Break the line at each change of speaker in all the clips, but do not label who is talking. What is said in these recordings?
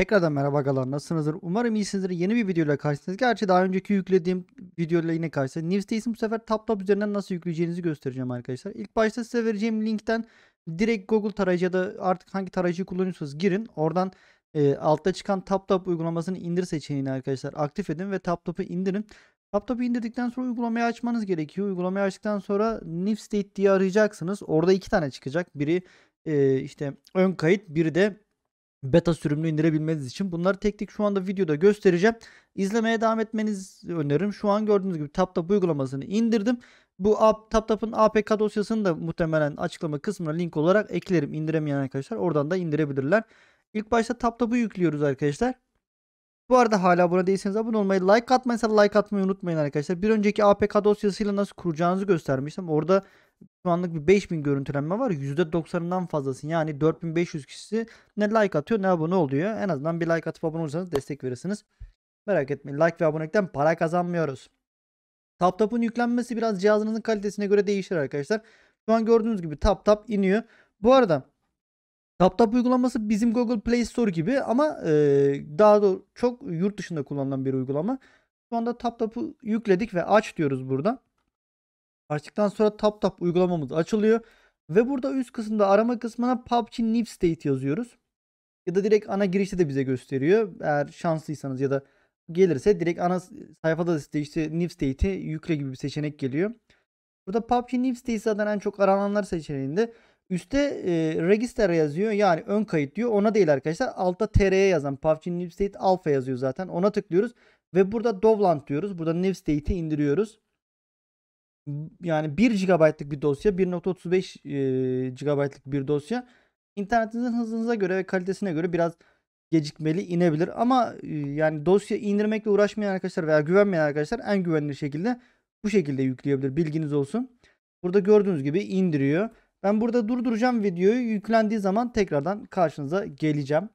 Tekrardan merhabalar galar nasılsınızdır? Umarım iyisinizdir. Yeni bir videoyla karşınızdayız. Gerçi daha önceki yüklediğim videoyla yine karşınızdayım. Newsdays'in bu sefer TapTap üzerinden nasıl yükleyeceğinizi göstereceğim arkadaşlar. İlk başta size vereceğim linkten direkt Google tarayıcı ya da artık hangi tarayıcı kullanıyorsanız girin. Oradan e, altta çıkan TapTap uygulamasını indir seçeneğini arkadaşlar aktif edin ve TapTap'ı indirin. TapTap'ı indirdikten sonra uygulamayı açmanız gerekiyor. Uygulamayı açtıktan sonra Nifstate diye arayacaksınız. Orada iki tane çıkacak. Biri e, işte ön kayıt, biri de beta sürümünü indirebilmeniz için bunları tek tek şu anda videoda göstereceğim. İzlemeye devam etmenizi öneririm. Şu an gördüğünüz gibi TapTap uygulamasını indirdim. Bu TapTap'ın APK dosyasını da muhtemelen açıklama kısmına link olarak eklerim. İndiremeyen arkadaşlar oradan da indirebilirler. İlk başta TapTap'ı yüklüyoruz arkadaşlar. Bu arada hala abone değilseniz abone olmayı, like atmayı, like atmayı unutmayın arkadaşlar. Bir önceki APK dosyasıyla nasıl kuracağınızı göstermiştim. Orada şu anlık bir 5000 görüntülenme var. %90'ından fazlası yani 4500 kişisi ne like atıyor ne abone oluyor. En azından bir like atıp abone olursanız destek verirsiniz. Merak etmeyin like ve abonelikten para kazanmıyoruz. TapTap'ın yüklenmesi biraz cihazınızın kalitesine göre değişir arkadaşlar. Şu an gördüğünüz gibi TapTap iniyor. Bu arada TapTap uygulaması bizim Google Play Store gibi ama e, daha da çok yurt dışında kullanılan bir uygulama. Şu anda TapTap'ı yükledik ve aç diyoruz burada. Açtıktan sonra tap tap uygulamamız açılıyor. Ve burada üst kısımda arama kısmına PUBG Nip State yazıyoruz. Ya da direkt ana girişte de bize gösteriyor. Eğer şanslıysanız ya da gelirse direkt ana sayfada da işte Nip State'i yükle gibi bir seçenek geliyor. Burada PUBG Nip State zaten en çok arananlar seçeneğinde. Üste e, register yazıyor yani ön kayıt diyor. Ona değil arkadaşlar. Altta TR'ye yazan PUBG Nip State Alpha yazıyor zaten. Ona tıklıyoruz ve burada Dovland diyoruz. Burada Nip State'i indiriyoruz yani 1 GB'lık bir dosya 1.35 GB'lık bir dosya internetinizin hızınıza göre ve kalitesine göre biraz gecikmeli inebilir. Ama yani dosya indirmekle uğraşmayan arkadaşlar veya güvenmeyen arkadaşlar en güvenli şekilde bu şekilde yükleyebilir. Bilginiz olsun. Burada gördüğünüz gibi indiriyor. Ben burada durduracağım videoyu. Yüklendiği zaman tekrardan karşınıza geleceğim.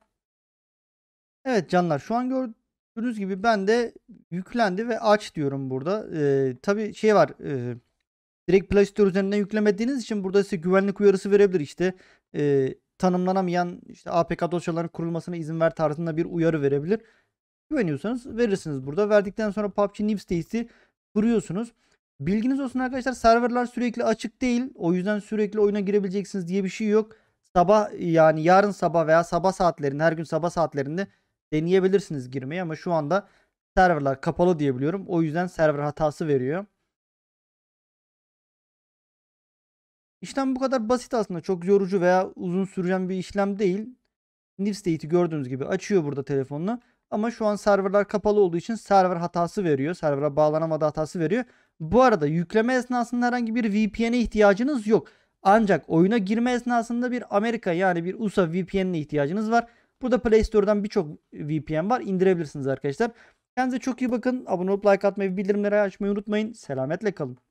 Evet canlar şu an gördüğünüz gibi ben de yüklendi ve aç diyorum burada. Ee, tabii şey var. E, Direkt Play Store üzerinden yüklemediğiniz için burada size güvenlik uyarısı verebilir. İşte e, tanımlanamayan işte APK dosyalarının kurulmasına izin ver tarzında bir uyarı verebilir. Güveniyorsanız verirsiniz burada. Verdikten sonra PUBG New sitesi kuruyorsunuz. Bilginiz olsun arkadaşlar serverlar sürekli açık değil. O yüzden sürekli oyuna girebileceksiniz diye bir şey yok. Sabah yani yarın sabah veya sabah saatlerinde her gün sabah saatlerinde deneyebilirsiniz girmeyi ama şu anda serverlar kapalı diye biliyorum. O yüzden server hatası veriyor. İşlem bu kadar basit aslında. Çok yorucu veya uzun süren bir işlem değil. Nif state'i gördüğünüz gibi açıyor burada telefonla. Ama şu an serverlar kapalı olduğu için server hatası veriyor. Servera bağlanamadı hatası veriyor. Bu arada yükleme esnasında herhangi bir VPN'e ihtiyacınız yok. Ancak oyuna girme esnasında bir Amerika yani bir USA VPN'ine ihtiyacınız var. Burada Play Store'dan birçok VPN var. İndirebilirsiniz arkadaşlar. Kendinize çok iyi bakın. Abone olup like atmayı, bildirimleri açmayı unutmayın. Selametle kalın.